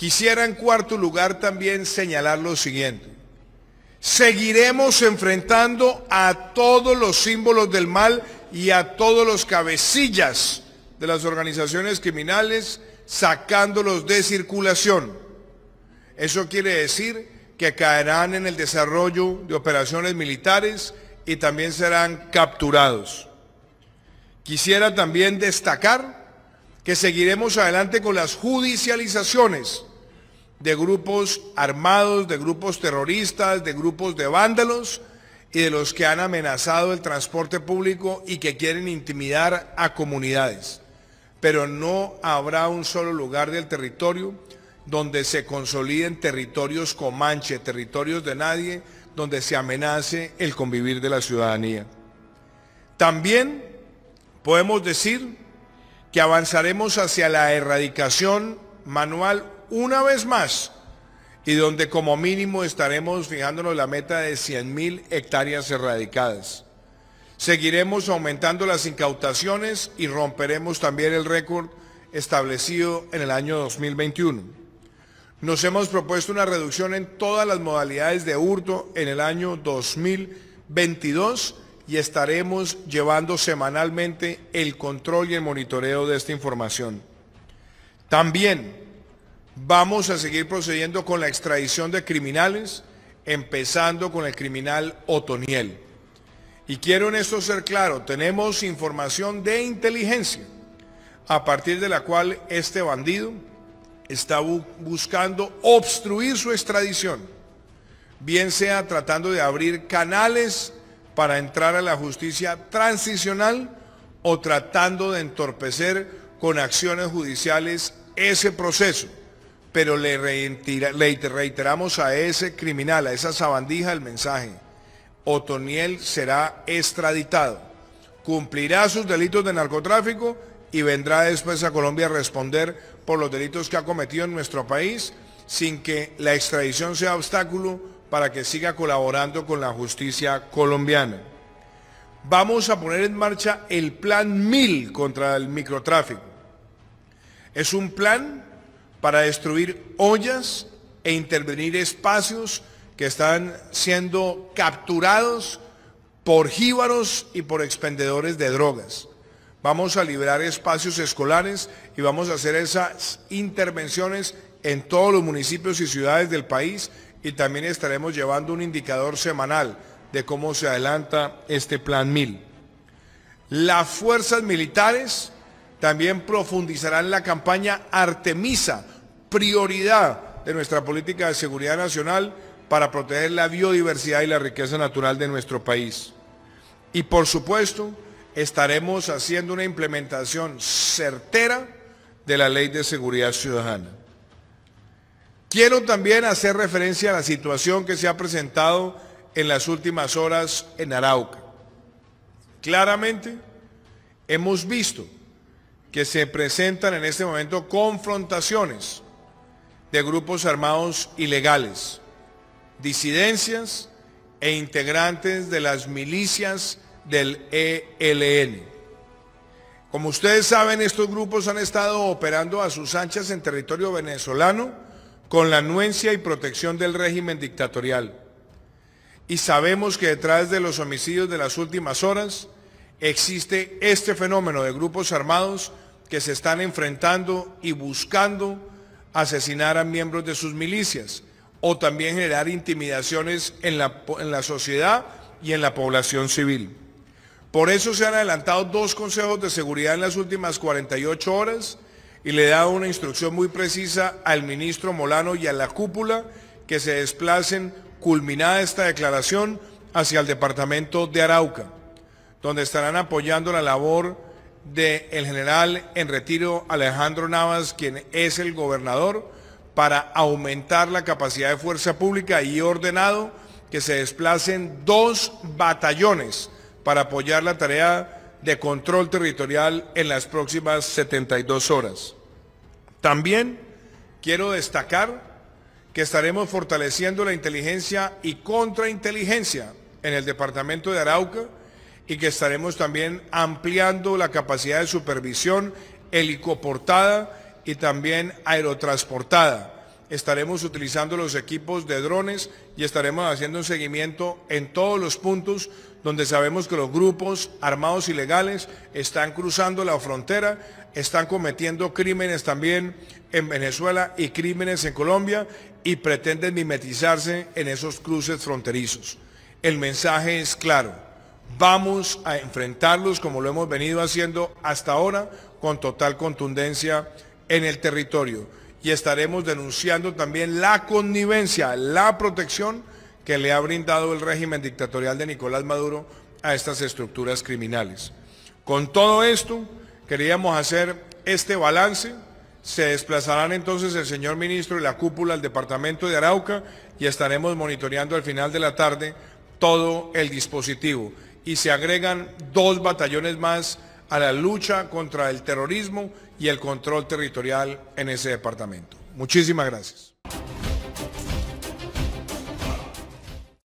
Quisiera en cuarto lugar también señalar lo siguiente. Seguiremos enfrentando a todos los símbolos del mal y a todos los cabecillas de las organizaciones criminales sacándolos de circulación. Eso quiere decir que caerán en el desarrollo de operaciones militares y también serán capturados. Quisiera también destacar que seguiremos adelante con las judicializaciones de grupos armados, de grupos terroristas, de grupos de vándalos y de los que han amenazado el transporte público y que quieren intimidar a comunidades. Pero no habrá un solo lugar del territorio donde se consoliden territorios comanche, territorios de nadie, donde se amenace el convivir de la ciudadanía. También podemos decir que avanzaremos hacia la erradicación manual una vez más y donde como mínimo estaremos fijándonos la meta de 100.000 hectáreas erradicadas. Seguiremos aumentando las incautaciones y romperemos también el récord establecido en el año 2021. Nos hemos propuesto una reducción en todas las modalidades de hurto en el año 2022 y estaremos llevando semanalmente el control y el monitoreo de esta información. También Vamos a seguir procediendo con la extradición de criminales, empezando con el criminal Otoniel. Y quiero en esto ser claro, tenemos información de inteligencia, a partir de la cual este bandido está buscando obstruir su extradición, bien sea tratando de abrir canales para entrar a la justicia transicional o tratando de entorpecer con acciones judiciales ese proceso pero le, reiteramos a ese criminal, a esa sabandija el mensaje. Otoniel será extraditado, cumplirá sus delitos de narcotráfico y vendrá después a Colombia a responder por los delitos que ha cometido en nuestro país sin que la extradición sea obstáculo para que siga colaborando con la justicia colombiana. Vamos a poner en marcha el plan 1000 contra el microtráfico. Es un plan para destruir ollas e intervenir espacios que están siendo capturados por jíbaros y por expendedores de drogas. Vamos a liberar espacios escolares y vamos a hacer esas intervenciones en todos los municipios y ciudades del país y también estaremos llevando un indicador semanal de cómo se adelanta este plan 1000. Las fuerzas militares también profundizarán la campaña Artemisa, prioridad de nuestra política de seguridad nacional para proteger la biodiversidad y la riqueza natural de nuestro país. Y por supuesto, estaremos haciendo una implementación certera de la Ley de Seguridad Ciudadana. Quiero también hacer referencia a la situación que se ha presentado en las últimas horas en Arauca. Claramente hemos visto que se presentan en este momento confrontaciones de grupos armados ilegales, disidencias e integrantes de las milicias del ELN. Como ustedes saben, estos grupos han estado operando a sus anchas en territorio venezolano con la anuencia y protección del régimen dictatorial. Y sabemos que detrás de los homicidios de las últimas horas, existe este fenómeno de grupos armados que se están enfrentando y buscando asesinar a miembros de sus milicias o también generar intimidaciones en la, sociedad y en la población civil. Por eso se han adelantado dos consejos de seguridad en las últimas 48 horas y le da una instrucción muy precisa al ministro Molano y a la cúpula que se desplacen culminada esta declaración hacia el departamento de Arauca donde estarán apoyando la labor del general en retiro Alejandro Navas, quien es el gobernador, para aumentar la capacidad de fuerza pública y ordenado que se desplacen dos batallones para apoyar la tarea de control territorial en las próximas 72 horas. También quiero destacar que estaremos fortaleciendo la inteligencia y contrainteligencia en el departamento de Arauca, y que estaremos también ampliando la capacidad de supervisión helicoportada y también aerotransportada. Estaremos utilizando los equipos de drones y estaremos haciendo un seguimiento en todos los puntos donde sabemos que los grupos armados ilegales están cruzando la frontera, están cometiendo crímenes también en Venezuela y crímenes en Colombia y pretenden mimetizarse en esos cruces fronterizos. El mensaje es claro Vamos a enfrentarlos como lo hemos venido haciendo hasta ahora con total contundencia en el territorio. Y estaremos denunciando también la connivencia, la protección que le ha brindado el régimen dictatorial de Nicolás Maduro a estas estructuras criminales. Con todo esto, queríamos hacer este balance. Se desplazarán entonces el señor ministro y la cúpula al departamento de Arauca y estaremos monitoreando al final de la tarde todo el dispositivo y se agregan dos batallones más a la lucha contra el terrorismo y el control territorial en ese departamento. Muchísimas gracias.